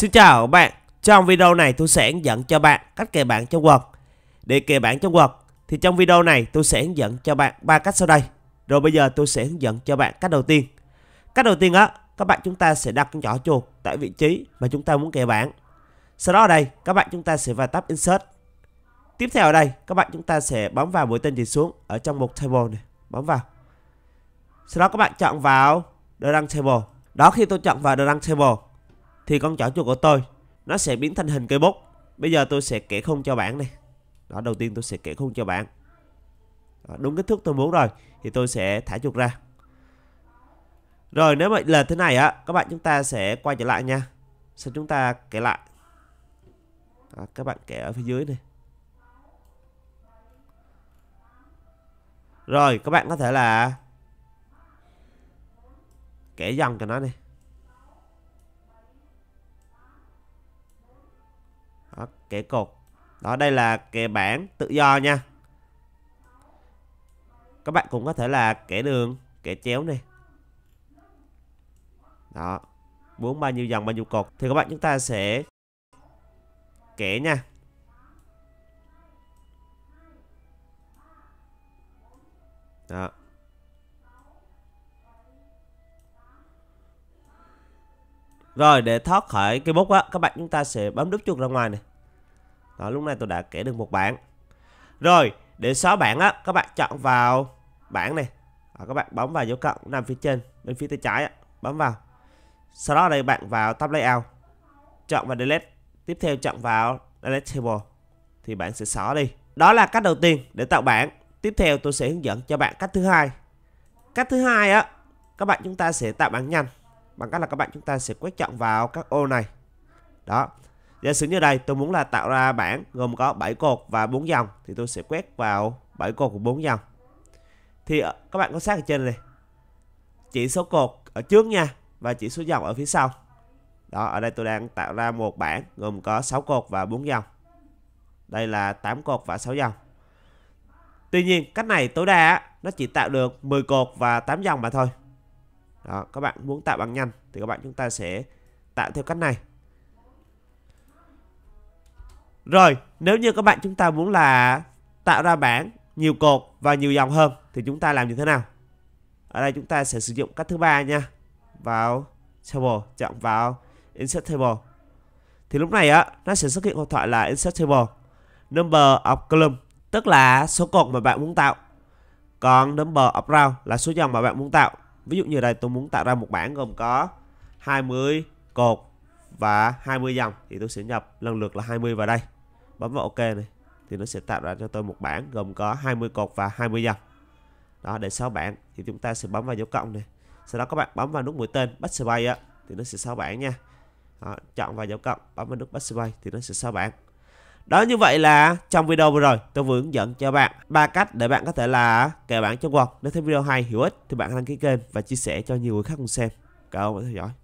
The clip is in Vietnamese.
Xin chào các bạn, trong video này tôi sẽ hướng dẫn cho bạn cách kề bảng trong Word. Để kề bảng trong Word thì trong video này tôi sẽ hướng dẫn cho bạn ba cách sau đây. Rồi bây giờ tôi sẽ hướng dẫn cho bạn cách đầu tiên. Cách đầu tiên á, các bạn chúng ta sẽ đặt con nhỏ chuột tại vị trí mà chúng ta muốn kề bảng. Sau đó ở đây, các bạn chúng ta sẽ vào tab Insert. Tiếp theo ở đây, các bạn chúng ta sẽ bấm vào mũi tên chỉ xuống ở trong mục Table này, bấm vào. Sau đó các bạn chọn vào The Rank Table. Đó khi tôi chọn vào The Rank Table thì con chó chuột của tôi nó sẽ biến thành hình cây bút. Bây giờ tôi sẽ kẻ khung cho bạn này. Đó đầu tiên tôi sẽ kẻ khung cho bạn. Đó, đúng kích thước tôi muốn rồi thì tôi sẽ thả chuột ra. Rồi nếu mà là thế này á, các bạn chúng ta sẽ quay trở lại nha. Sau chúng ta kể lại. Đó, các bạn kể ở phía dưới này. Rồi các bạn có thể là kẻ dòng cho nó này đó kẻ cột đó đây là kẻ bảng tự do nha các bạn cũng có thể là kẻ đường kẻ chéo này đó muốn bao nhiêu dòng bao nhiêu cột thì các bạn chúng ta sẽ kẻ nha đó Rồi để thoát khỏi cái bút á, các bạn chúng ta sẽ bấm nút chuột ra ngoài này đó lúc này tôi đã kể được một bảng rồi để xóa bảng á các bạn chọn vào bảng này đó, các bạn bấm vào dấu cộng nằm phía trên bên phía tay trái á, bấm vào sau đó đây bạn vào tab layout chọn vào delete tiếp theo chọn vào delete table thì bạn sẽ xóa đi đó là cách đầu tiên để tạo bảng tiếp theo tôi sẽ hướng dẫn cho bạn cách thứ hai cách thứ hai á các bạn chúng ta sẽ tạo bảng nhanh bằng cách là các bạn chúng ta sẽ quét chọn vào các ô này đó giả sử như đây tôi muốn là tạo ra bảng gồm có 7 cột và 4 dòng thì tôi sẽ quét vào 7 cột của 4 dòng thì ờ, các bạn có xác ở trên này chỉ số cột ở trước nha và chỉ số dòng ở phía sau đó ở đây tôi đang tạo ra một bảng gồm có 6 cột và 4 dòng đây là 8 cột và 6 dòng Tuy nhiên cách này tối đa nó chỉ tạo được 10 cột và 8 dòng mà thôi đó các bạn muốn tạo bằng nhanh thì các bạn chúng ta sẽ tạo theo cách này rồi, nếu như các bạn chúng ta muốn là tạo ra bảng nhiều cột và nhiều dòng hơn thì chúng ta làm như thế nào? Ở đây chúng ta sẽ sử dụng cách thứ ba nha. Vào table, chọn vào insert table. Thì lúc này á, nó sẽ xuất hiện câu thoại là insert table number of column, tức là số cột mà bạn muốn tạo. Còn number of row là số dòng mà bạn muốn tạo. Ví dụ như đây tôi muốn tạo ra một bảng gồm có 20 cột và 20 dòng thì tôi sẽ nhập lần lượt là 20 vào đây bấm vào ok này thì nó sẽ tạo ra cho tôi một bảng gồm có 20 cột và 20 dòng đó để 6 bảng thì chúng ta sẽ bấm vào dấu cộng này sau đó các bạn bấm vào nút mũi tên bắt á thì nó sẽ 6 bảng nha đó, chọn vào dấu cộng bấm vào nút bắt thì nó sẽ 6 bảng đó như vậy là trong video vừa rồi tôi vừa hướng dẫn cho bạn ba cách để bạn có thể là kẻ bảng trong Word. Nếu thấy video hay, hữu ích thì bạn đăng ký kênh và chia sẻ cho nhiều người khác cùng xem. Cảm ơn đã theo dõi.